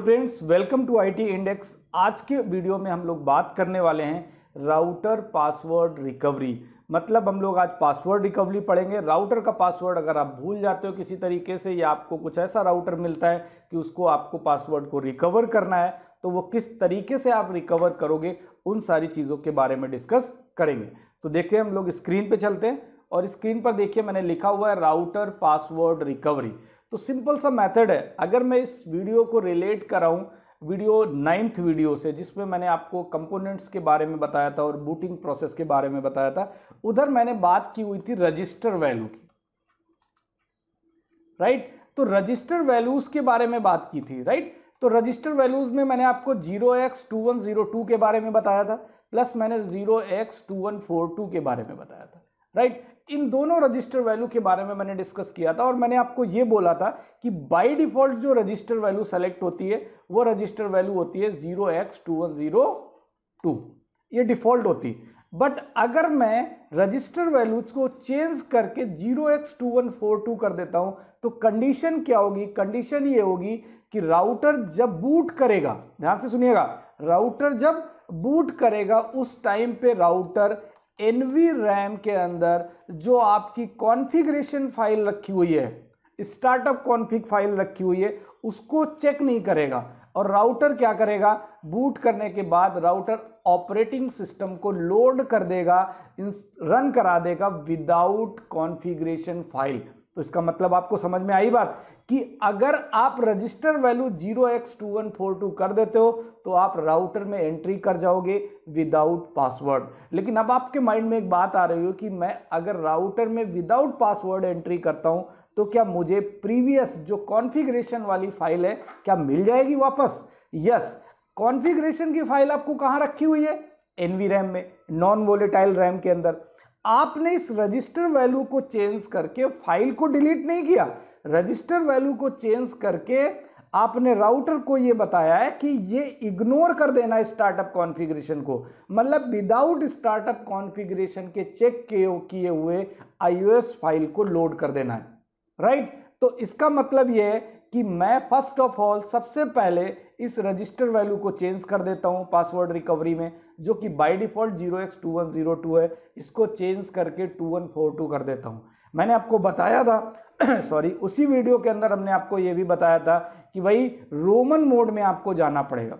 तो friends welcome to IT index आज के वीडियो में हम लोग बात करने वाले हैं राउटर पासवर्ड रिकवरी मतलब हम लोग आज पासवर्ड रिकवरी पढ़ेंगे राउटर का पासवर्ड अगर आप भूल जाते हो किसी तरीके से या आपको कुछ ऐसा राउटर मिलता है कि उसको आपको पासवर्ड को रिकवर करना है तो वो किस तरीके से आप रिकवर करोगे उन सारी चीज़ों के बारे में डिस्कस करेंगे तो देखते हैं हम लोग स्क्रीन पर चलते हैं और स्क्रीन पर देखिए मैंने लिखा हुआ है राउटर पासवर्ड रिकवरी तो सिंपल सा मेथड है अगर मैं इस वीडियो को रिलेट कराऊं वीडियो नाइन्थ वीडियो से जिसमें मैंने आपको कंपोनेंट्स के बारे में बताया था और बूटिंग प्रोसेस के बारे में बताया था उधर मैंने बात की हुई थी रजिस्टर वैल्यू की राइट तो रजिस्टर वैल्यूज के बारे में बात की थी राइट तो रजिस्टर वैल्यूज में मैंने आपको zero x two one zero two के बारे में बताया था प्लस मैंने zero x two one four two के बारे में बताया था राइट इन दोनों रजिस्टर वैल्यू के बारे में मैंने डिस्कस किया था और मैंने आपको ये बोला था कि बाय डिफॉल्ट जो रजिस्टर वैल्यू सेलेक्ट होती है वो रजिस्टर वैल्यू होती है zero x two one zero two ये डिफॉल्ट होती बट अगर मैं रजिस्टर वैल्यूज को चेंज करके zero x two one four two कर देता हूं तो कंडीशन क्या होगी कंडीशन ये होगी कि राउटर जब बूट करेगा ध्यान से सुनिएगा राउटर जब बूट करेगा उस टाइम पे राउटर एन रैम के अंदर जो आपकी कॉन्फ़िगरेशन फाइल रखी हुई है स्टार्टअप कॉन्फ़िग फाइल रखी हुई है उसको चेक नहीं करेगा और राउटर क्या करेगा बूट करने के बाद राउटर ऑपरेटिंग सिस्टम को लोड कर देगा रन करा देगा विदाउट कॉन्फ़िगरेशन फाइल तो इसका मतलब आपको समझ में आई बात कि अगर आप register value zero x two one four two कर देते हो तो आप राउटर में एंट्री कर जाओगे विदाउट पासवर्ड लेकिन अब आपके माइंड में एक बात आ रही हो कि मैं अगर राउटर में विदाउट पासवर्ड एंट्री करता हूं तो क्या मुझे प्रीवियस जो कॉन्फ़िगरेशन वाली फाइल है क्या मिल जाएगी वापस यस कॉन्फ़िगरेशन की फाइल आपको कहाँ रखी हुई है एनवी रैम में नॉन वोलेटाइल रैम के अंदर आपने इस रजिस्टर वैल्यू को चेंज करके फाइल को डिलीट नहीं किया रजिस्टर वैल्यू को चेंज करके आपने राउटर को ये बताया है कि ये इग्नोर कर देना स्टार्टअप कॉन्फ़िगरेशन को मतलब विदाउट स्टार्टअप कॉन्फ़िगरेशन के चेक किए हुए आईओएस फाइल को लोड कर देना है राइट तो इसका मतलब ये है कि मैं फर्स्ट ऑफ ऑल सबसे पहले इस रजिस्टर वैल्यू को चेंज कर देता हूँ पासवर्ड रिकवरी में जो कि by default zero x two one zero two है इसको चेंज करके टू वन फोर टू कर देता हूँ मैंने आपको बताया था सॉरी उसी वीडियो के अंदर हमने आपको ये भी बताया था कि भाई रोमन मोड में आपको जाना पड़ेगा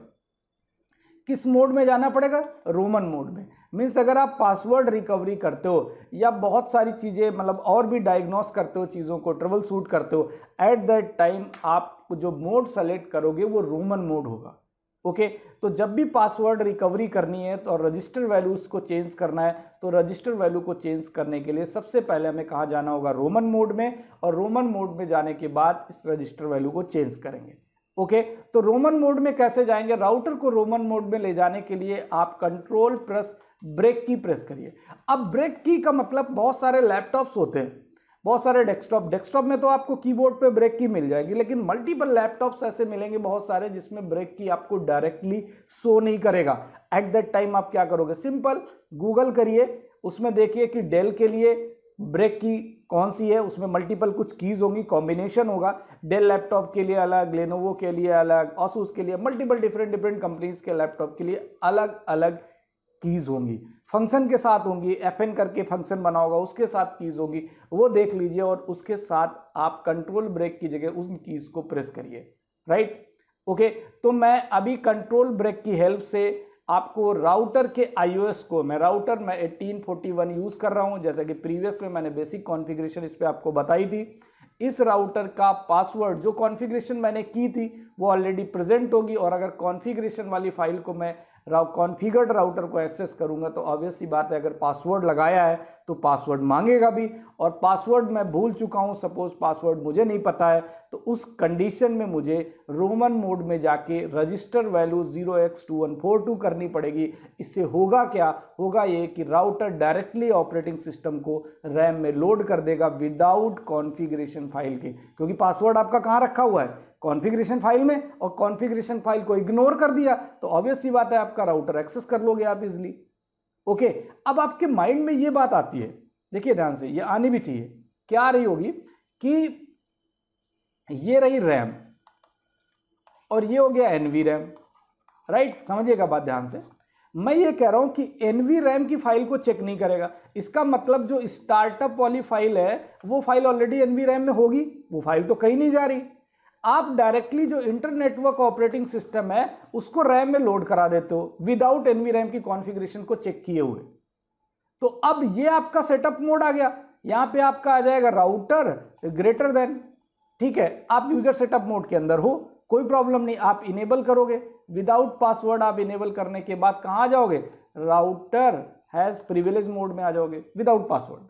किस मोड में जाना पड़ेगा रोमन मोड में मीन्स अगर आप पासवर्ड रिकवरी करते हो या बहुत सारी चीज़ें मतलब और भी डायग्नोस करते हो चीज़ों को ट्रबल सूट करते हो एट दैट टाइम आप जो मोड सेलेक्ट करोगे वो रोमन मोड होगा ओके okay, तो जब भी पासवर्ड रिकवरी करनी है तो और रजिस्टर वैल्यूज़ को चेंज करना है तो रजिस्टर वैल्यू को चेंज करने के लिए सबसे पहले हमें कहाँ जाना होगा रोमन मोड में और रोमन मोड में जाने के बाद इस रजिस्टर वैल्यू को चेंज करेंगे ओके okay, तो रोमन मोड में कैसे जाएंगे राउटर को रोमन मोड में ले जाने के लिए आप कंट्रोल प्लस ब्रेक की प्रेस करिए अब ब्रेक की का मतलब बहुत सारे लैपटॉप्स होते हैं बहुत सारे डेस्कटॉप डेस्कटॉप में तो आपको कीबोर्ड पे ब्रेक की मिल जाएगी लेकिन मल्टीपल लैपटॉप्स ऐसे मिलेंगे बहुत सारे जिसमें ब्रेक की आपको डायरेक्टली शो नहीं करेगा एट दैट टाइम आप क्या करोगे सिंपल गूगल करिए उसमें देखिए कि डेल के लिए ब्रेक की कौन सी है उसमें मल्टीपल कुछ कीज़ होंगी कॉम्बिनेशन होगा डेल लैपटॉप के लिए अलग लेनोवो के लिए अलग ऑसूस के लिए मल्टीपल डिफरेंट डिफरेंट कंपनीज के लैपटॉप के लिए अलग अलग कीज़ होंगी फंक्शन के साथ होंगी एफ एन करके फंक्शन बना होगा उसके साथ कीज़ होगी वो देख लीजिए और उसके साथ आप कंट्रोल ब्रेक की जगह उन कीज़ को प्रेस करिए राइट ओके तो मैं अभी कंट्रोल ब्रेक की हेल्प से आपको राउटर के आईओएस को मैं राउटर मैं 1841 यूज़ कर रहा हूँ जैसा कि प्रीवियस में मैंने बेसिक कॉन्फ़िगरेशन इस पर आपको बताई थी इस राउटर का पासवर्ड जो कॉन्फ़िगरेशन मैंने की थी वो ऑलरेडी प्रेजेंट होगी और अगर कॉन्फ़िगरेशन वाली फाइल को मैं कॉन्फ़िगर्ड राउटर को एक्सेस करूँगा तो ऑब्वियस सी बात है अगर पासवर्ड लगाया है तो पासवर्ड मांगेगा भी और पासवर्ड मैं भूल चुका हूँ सपोज़ पासवर्ड मुझे नहीं पता है तो उस कंडीशन में मुझे रोमन मोड में जाके register value zero x two one four two करनी पड़ेगी इससे होगा क्या होगा ये कि राउटर डायरेक्टली ऑपरेटिंग सिस्टम को रैम में लोड कर देगा विदाउट कॉन्फिग्रेशन फाइल के क्योंकि पासवर्ड आपका कहाँ रखा हुआ है कॉन्फ़िगरेशन फाइल में और कॉन्फ़िगरेशन फाइल को इग्नोर कर दिया तो ऑब्वियस ही बात है आपका राउटर एक्सेस कर लोगे आप इजली ओके अब आपके माइंड में ये बात आती है देखिए ध्यान से ये आनी भी चाहिए क्या आ रही होगी कि ये रही रैम और ये हो गया एन रैम राइट समझिएगा बात ध्यान से मैं ये कह रहा हूँ कि एन रैम की फाइल को चेक नहीं करेगा इसका मतलब जो स्टार्टअप वाली फाइल है वो फाइल ऑलरेडी एन रैम में होगी वो फाइल तो कहीं नहीं जा रही आप डायरेक्टली जो इंटरनेटवर्क ऑपरेटिंग सिस्टम है उसको रैम में लोड करा देते हो विदाउट एनवी रैम की कॉन्फ़िगरेशन को चेक किए हुए तो अब ये आपका सेटअप मोड आ गया यहाँ पे आपका आ जाएगा राउटर ग्रेटर देन ठीक है आप यूजर सेटअप मोड के अंदर हो कोई प्रॉब्लम नहीं आप इनेबल करोगे विदाउट पासवर्ड आप इनेबल करने के बाद कहाँ जाओगे राउटर हैज़ प्रिविलेज मोड में आ जाओगे विदाउट पासवर्ड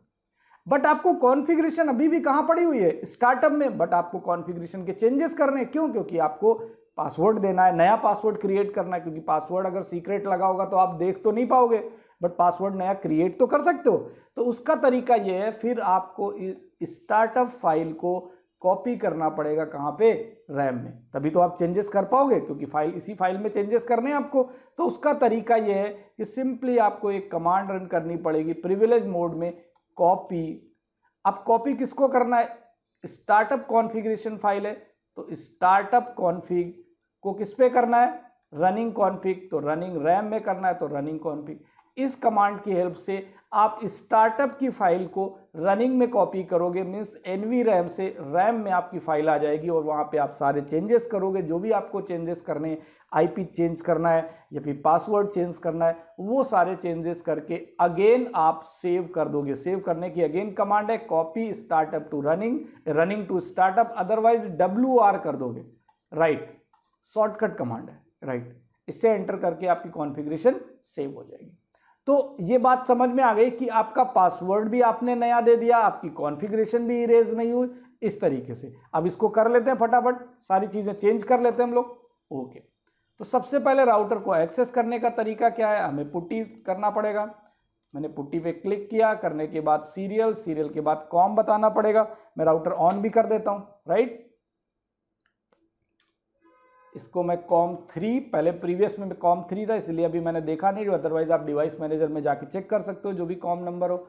बट आपको कॉन्फ़िगरेशन अभी भी कहाँ पड़ी हुई है स्टार्टअप में बट आपको कॉन्फ़िगरेशन के चेंजेस करने क्यों क्योंकि आपको पासवर्ड देना है नया पासवर्ड क्रिएट करना है क्योंकि पासवर्ड अगर सीक्रेट लगा होगा तो आप देख तो नहीं पाओगे बट पासवर्ड नया क्रिएट तो कर सकते हो तो उसका तरीका ये है फिर आपको इस स्टार्टअप फाइल को कॉपी करना पड़ेगा कहाँ पे रैम में तभी तो आप चेंजेस कर पाओगे क्योंकि फाइल इसी फाइल में चेंजेस करने हैं आपको तो उसका तरीका यह है कि सिंपली आपको एक कमांड रन करनी पड़ेगी प्रिविलेज मोड में कॉपी अब कॉपी किसको करना है स्टार्टअप कॉन्फ़िगरेशन फाइल है तो स्टार्टअप कॉन्फ़िग को किस पे करना है रनिंग कॉन्फ़िग तो रनिंग रैम में करना है तो रनिंग कॉन्फ़िग इस कमांड की हेल्प से आप स्टार्टअप की फाइल को रनिंग में कॉपी करोगे मीन्स एन रैम से रैम में आपकी फाइल आ जाएगी और वहाँ पे आप सारे चेंजेस करोगे जो भी आपको चेंजेस करने आईपी चेंज करना है या फिर पासवर्ड चेंज करना है वो सारे चेंजेस करके अगेन आप सेव कर दोगे सेव करने की अगेन कमांड है copy startup to running running to startup otherwise W कर दोगे राइट शॉर्टकट कमांड है राइट इससे एंटर करके आपकी कॉन्फिग्रेशन सेव हो जाएगी तो ये बात समझ में आ गई कि आपका पासवर्ड भी आपने नया दे दिया आपकी कॉन्फ़िगरेशन भी इरेज नहीं हुई इस तरीके से अब इसको कर लेते हैं फटाफट सारी चीज़ें चेंज कर लेते हैं हम लोग ओके तो सबसे पहले राउटर को एक्सेस करने का तरीका क्या है हमें पुट्टी करना पड़ेगा मैंने पुट्टी पे क्लिक किया करने के बाद सीरियल सीरियल के बाद कॉम बताना पड़ेगा मैं राउटर ऑन भी कर देता हूँ राइट इसको मैं कॉम थ्री पहले प्रीवियस में कॉम थ्री था इसलिए अभी मैंने देखा नहीं अदरवाइज आप डिवाइस मैनेजर में जाके चेक कर सकते हो जो भी कॉम नंबर हो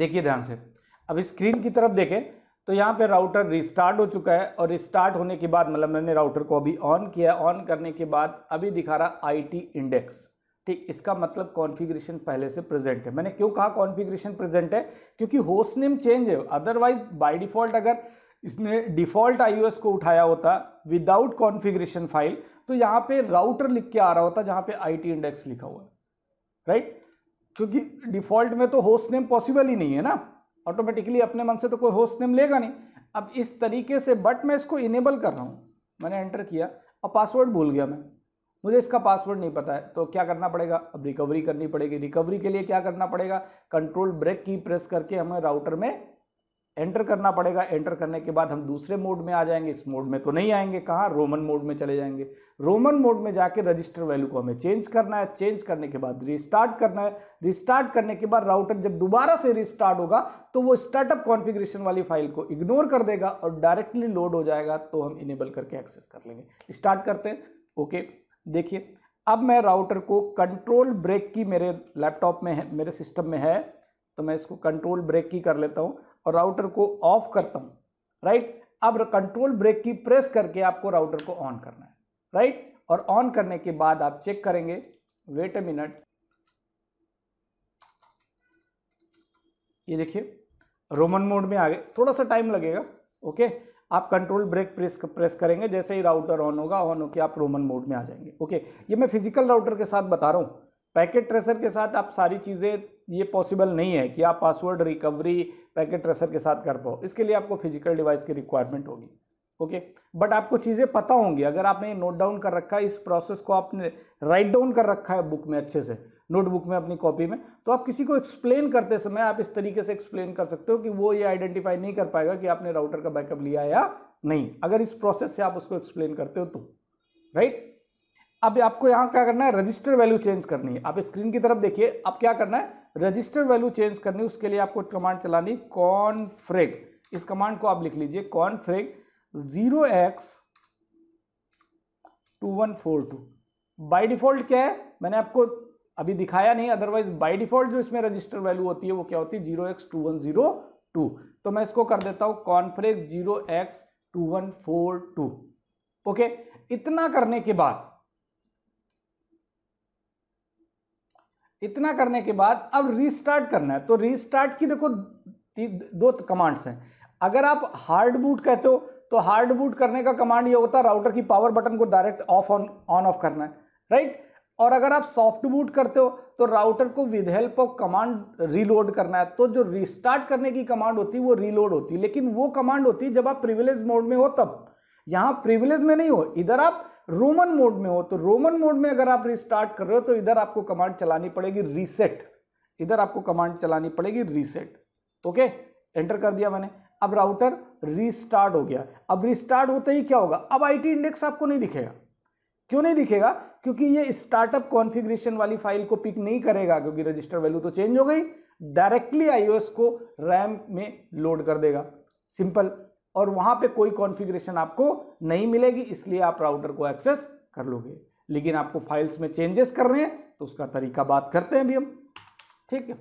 देखिए ध्यान से अब स्क्रीन की तरफ देखें तो यहाँ पे राउटर रिस्टार्ट हो चुका है और रिस्टार्ट होने के बाद मतलब मैंने राउटर को अभी ऑन किया ऑन करने के बाद अभी दिखा रहा आई टी इंडेक्स ठीक इसका मतलब कॉन्फ़िगरेशन पहले से प्रेजेंट है मैंने क्यों कहा कॉन्फ़िगरेशन प्रेजेंट है क्योंकि होस्ट नेम चेंज है अदरवाइज बाय डिफ़ॉल्ट अगर इसने डिफ़ॉल्ट आईओएस को उठाया होता विदाउट कॉन्फ़िगरेशन फाइल तो यहाँ पे राउटर लिख के आ रहा होता जहाँ पे आईटी इंडेक्स लिखा हुआ है राइट क्योंकि डिफ़ॉल्ट में तो होस्ट नेम पॉसिबल ही नहीं है ना ऑटोमेटिकली अपने मन से तो कोई होस्ट नेम लेगा नहीं अब इस तरीके से बट मैं इसको इनेबल कर रहा हूँ मैंने एंटर किया और पासवर्ड भूल गया मैं मुझे इसका पासवर्ड नहीं पता है तो क्या करना पड़ेगा अब रिकवरी करनी पड़ेगी रिकवरी के लिए क्या करना पड़ेगा कंट्रोल ब्रेक की प्रेस करके हमें राउटर में एंटर करना पड़ेगा एंटर करने के बाद हम दूसरे मोड में आ जाएंगे इस मोड में तो नहीं आएंगे कहाँ रोमन मोड में चले जाएंगे रोमन मोड में जाके रजिस्टर वैल्यू को हमें चेंज करना है चेंज करने के बाद रिस्टार्ट करना है रिस्टार्ट करने के बाद राउटर जब दोबारा से रिस्टार्ट होगा तो वो स्टार्टअप कॉन्फिग्रेशन वाली फाइल को इग्नोर कर देगा और डायरेक्टली लोड हो जाएगा तो हम इनेबल करके एक्सेस कर लेंगे स्टार्ट करते हैं ओके देखिए अब मैं राउटर को कंट्रोल ब्रेक की मेरे लैपटॉप में है मेरे सिस्टम में है तो मैं इसको कंट्रोल ब्रेक की कर लेता हूँ और राउटर को ऑफ करता हूँ राइट अब कंट्रोल ब्रेक की प्रेस करके आपको राउटर को ऑन करना है राइट और ऑन करने के बाद आप चेक करेंगे वेट ए मिनट ये देखिए रोमन मोड में आ गए थोड़ा सा टाइम लगेगा ओके आप कंट्रोल ब्रेक प्रेस प्रेस करेंगे जैसे ही राउटर ऑन होगा ऑन होकर आप रोमन मोड में आ जाएंगे ओके ये मैं फिजिकल राउटर के साथ बता रहा हूँ पैकेट ट्रेसर के साथ आप सारी चीज़ें ये पॉसिबल नहीं है कि आप पासवर्ड रिकवरी पैकेट ट्रेसर के साथ कर पाओ इसके लिए आपको फिजिकल डिवाइस की रिक्वायरमेंट होगी ओके बट आपको चीज़ें पता होंगी अगर आपने नोट डाउन कर रखा है इस प्रोसेस को आपने राइट डाउन कर रखा है बुक में अच्छे से नोटबुक में अपनी कॉपी में तो आप किसी को एक्सप्लेन करते समय आप इस तरीके से एक्सप्लेन कर सकते हो कि वो ये आइडेंटिफाई नहीं कर पाएगा कि आपने राउटर का बैकअप लिया या नहीं अगर इस प्रोसेस से आप उसको एक्सप्लेन करते हो तो राइट अब आपको यहाँ क्या करना है रजिस्टर वैल्यू चेंज करनी है आप स्क्रीन की तरफ देखिए अब क्या करना है रजिस्टर वैल्यू चेंज करनी है उसके लिए आपको कमांड चलानी कॉनफ्रेग इस कमांड को आप लिख लीजिए confreg zero x two one four two by default क्या है मैंने आपको अभी दिखाया नहीं अदरवाइज बाई डिफॉल्ट जो इसमें रजिस्टर वैल्यू होती है वो क्या होती है zero x two one zero two तो मैं इसको कर देता हूँ confreg zero x two one four two okay इतना करने के बाद इतना करने के बाद अब रीस्टार्ट करना है तो रीस्टार्ट की देखो दो कमांड्स हैं अगर आप हार्ड बूट कहते हो तो हार्ड बूट करने का कमांड ये होता है राउटर की पावर बटन को direct off on on off करना है राइट और अगर आप सॉफ्ट बूट करते हो तो राउटर को with help of command reload करना है तो जो रिस्टार्ट करने की कमांड होती है वो रीलोड होती है लेकिन वो कमांड होती है जब आप प्रिविलेज मोड में हो तब यहाँ प्रिविलेज में नहीं हो इधर आप रोमन मोड में हो तो रोमन मोड में अगर आप रिस्टार्ट कर रहे हो तो इधर आपको कमांड चलानी पड़ेगी रीसेट इधर आपको कमांड चलानी पड़ेगी रीसेट ओके एंटर कर दिया मैंने अब राउटर रीस्टार्ट हो गया अब रिस्टार्ट होते ही क्या होगा अब आईटी इंडेक्स आपको नहीं दिखेगा क्यों नहीं दिखेगा क्योंकि ये स्टार्टअप कॉन्फ़िगरेशन वाली फाइल को पिक नहीं करेगा क्योंकि रजिस्टर वैल्यू तो चेंज हो गई डायरेक्टली आईओएस को रैम में लोड कर देगा सिंपल और वहां पे कोई कॉन्फ़िगरेशन आपको नहीं मिलेगी इसलिए आप राउटर को एक्सेस कर लोगे लेकिन आपको फाइल्स में चेंजेस कर रहे हैं तो उसका तरीका बात करते हैं अभी हम ठीक है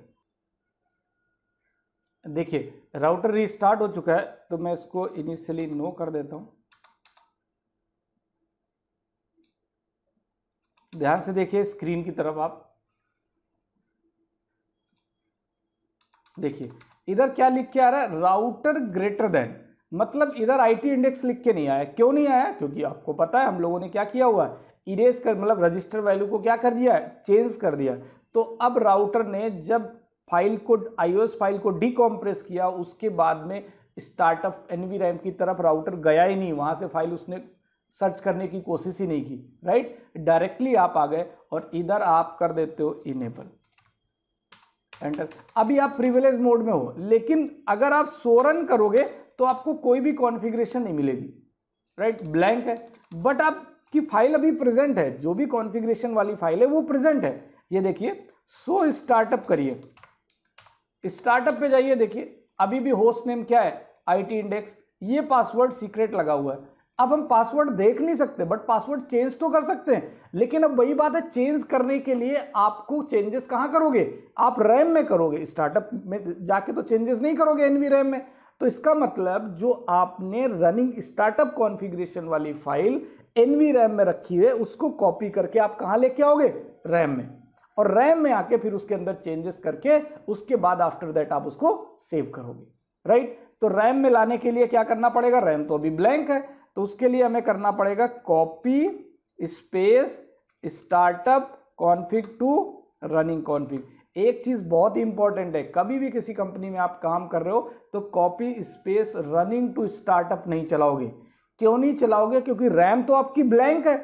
देखिए राउटर रिस्टार्ट हो चुका है तो मैं इसको इनिशियली नो कर देता हूँ ध्यान से देखिए स्क्रीन की तरफ आप देखिए इधर क्या लिख के आ रहा है राउटर ग्रेटर देन मतलब इधर आईटी इंडेक्स लिख के नहीं आया क्यों नहीं आया क्योंकि आपको पता है हम लोगों ने क्या किया हुआ है इरेज कर मतलब रजिस्टर वैल्यू को क्या कर दिया है चेंज कर दिया तो अब राउटर ने जब फाइल को आईओएस फाइल को डिकॉम्प्रेस किया उसके बाद में स्टार्टअप एनवी रैम की तरफ राउटर गया ही नहीं वहां से फाइल उसने सर्च करने की कोशिश ही नहीं की राइट डायरेक्टली आप आ गए और इधर आप कर देते हो इनेबल एंटर अभी आप प्रिविलेज मोड में हो लेकिन अगर आप सोरन करोगे तो आपको कोई भी कॉन्फ़िगरेशन नहीं मिलेगी राइट right? ब्लैंक है बट आपकी फाइल अभी प्रेजेंट है जो भी कॉन्फ़िगरेशन वाली फाइल है वो प्रेजेंट है ये देखिए सो स्टार्टअप करिए स्टार्टअप पे जाइए देखिए अभी भी होस्ट नेम क्या है आईटी इंडेक्स ये पासवर्ड सीक्रेट लगा हुआ है अब हम पासवर्ड देख नहीं सकते बट पासवर्ड चेंज तो कर सकते हैं लेकिन अब वही बात है चेंज करने के लिए आपको चेंजेस कहाँ करोगे आप रैम में करोगे स्टार्टअप में जाके तो चेंजेस नहीं करोगे एनवी रैम में तो इसका मतलब जो आपने रनिंग स्टार्टअप कॉन्फ़िगरेशन वाली फाइल एनवी रैम में रखी है उसको कॉपी करके आप कहाँ लेके आओगे रैम में और रैम में आके फिर उसके अंदर चेंजेस करके उसके बाद आफ्टर दैट आप उसको सेव करोगे राइट तो रैम में लाने के लिए क्या करना पड़ेगा रैम तो अभी ब्लैंक है तो उसके लिए हमें करना पड़ेगा copy space startup config to running config एक चीज़ बहुत ही इंपॉर्टेंट है कभी भी किसी कंपनी में आप काम कर रहे हो तो copy space running to startup नहीं चलाओगे क्यों नहीं चलाओगे क्योंकि रैम तो आपकी ब्लैंक है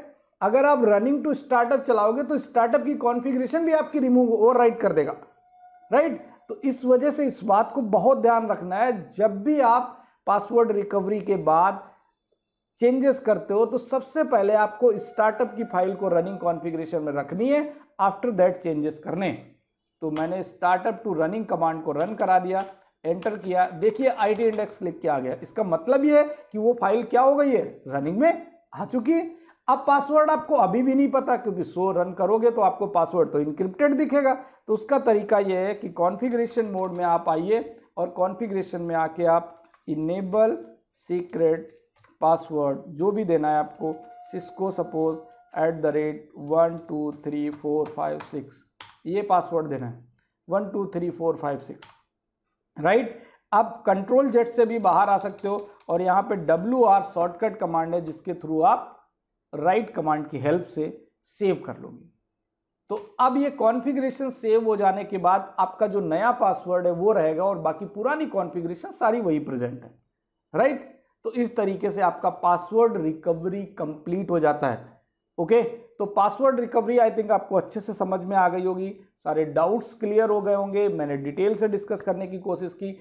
अगर आप रनिंग टू स्टार्टअप चलाओगे तो स्टार्टअप की कॉन्फ़िगरेशन भी आपकी रिमूव ओवर राइट कर देगा राइट तो इस वजह से इस बात को बहुत ध्यान रखना है जब भी आप पासवर्ड रिकवरी के बाद चेंजेस करते हो तो सबसे पहले आपको स्टार्टअप की फाइल को रनिंग कॉन्फ़िगरेशन में रखनी है आफ्टर दैट चेंजेस करने तो मैंने स्टार्टअप टू रनिंग कमांड को रन करा दिया एंटर किया देखिए आई इंडेक्स लिख के आ गया इसका मतलब ये है कि वो फाइल क्या हो गई है रनिंग में आ चुकी अब पासवर्ड आपको अभी भी नहीं पता क्योंकि सो रन करोगे तो आपको पासवर्ड तो इनक्रिप्टेड दिखेगा तो उसका तरीका यह है कि कॉन्फिग्रेशन मोड में आप आइए और कॉन्फिग्रेशन में आके आप इनेबल सीक्रेट पासवर्ड जो भी देना है आपको Cisco suppose at the rate one two three four five six ये पासवर्ड देना है one two three four five six right आप कंट्रोल जेट से भी बाहर आ सकते हो और यहाँ पे डब्ल्यू आर शॉर्टकट कमांड है जिसके थ्रू आप राइट right कमांड की हेल्प से सेव कर लोगे तो अब ये कॉन्फ़िगरेशन सेव हो जाने के बाद आपका जो नया पासवर्ड है वो रहेगा और बाकी पुरानी कॉन्फ़िगरेशन सारी वही प्रेजेंट है राइट right? तो इस तरीके से आपका पासवर्ड रिकवरी कंप्लीट हो जाता है ओके तो पासवर्ड रिकवरी आई थिंक आपको अच्छे से समझ में आ गई होगी सारे डाउट्स क्लियर हो गए होंगे मैंने डिटेल से डिस्कस करने की कोशिश की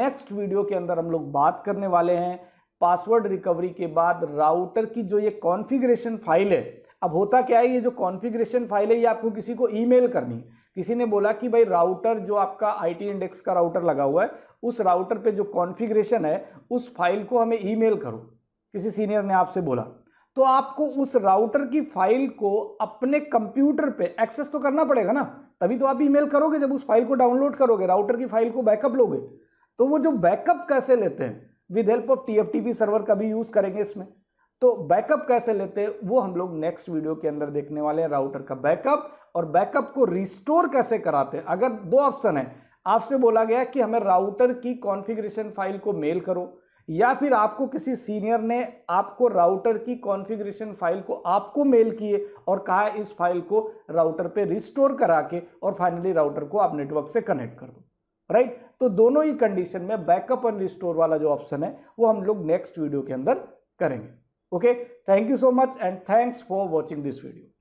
नेक्स्ट वीडियो के अंदर हम लोग बात करने वाले हैं पासवर्ड रिकवरी के बाद राउटर की जो ये कॉन्फ़िगरेशन फाइल है अब होता क्या है ये जो कॉन्फ़िगरेशन फाइल है ये आपको किसी को ईमेल करनी है किसी ने बोला कि भाई राउटर जो आपका आईटी इंडेक्स का राउटर लगा हुआ है उस राउटर पे जो कॉन्फ़िगरेशन है उस फाइल को हमें ईमेल करो किसी सीनियर ने आपसे बोला तो आपको उस राउटर की फाइल को अपने कंप्यूटर पे एक्सेस तो करना पड़ेगा ना तभी तो आप ई करोगे जब उस फाइल को डाउनलोड करोगे राउटर की फाइल को बैकअप लोगे तो वो जो बैकअप कैसे लेते हैं with help of T server का भी यूज़ करेंगे इसमें तो बैकअप कैसे लेते हैं वो हम लोग नेक्स्ट वीडियो के अंदर देखने वाले हैं राउटर का बैकअप और बैकअप को रिस्टोर कैसे कराते हैं अगर दो ऑप्शन है आपसे बोला गया कि हमें राउटर की कॉन्फ़िगरेशन फाइल को मेल करो या फिर आपको किसी सीनियर ने आपको राउटर की कॉन्फ़िगरेशन फाइल को आपको मेल किए और कहा इस फाइल को राउटर पे रिस्टोर करा के और फाइनली राउटर को आप नेटवर्क से कनेक्ट कर दो राइट तो दोनों ही कंडीशन में बैकअप एंड रिस्टोर वाला जो ऑप्शन है वो हम लोग नेक्स्ट वीडियो के अंदर करेंगे Okay, thank you so much and thanks for watching this video.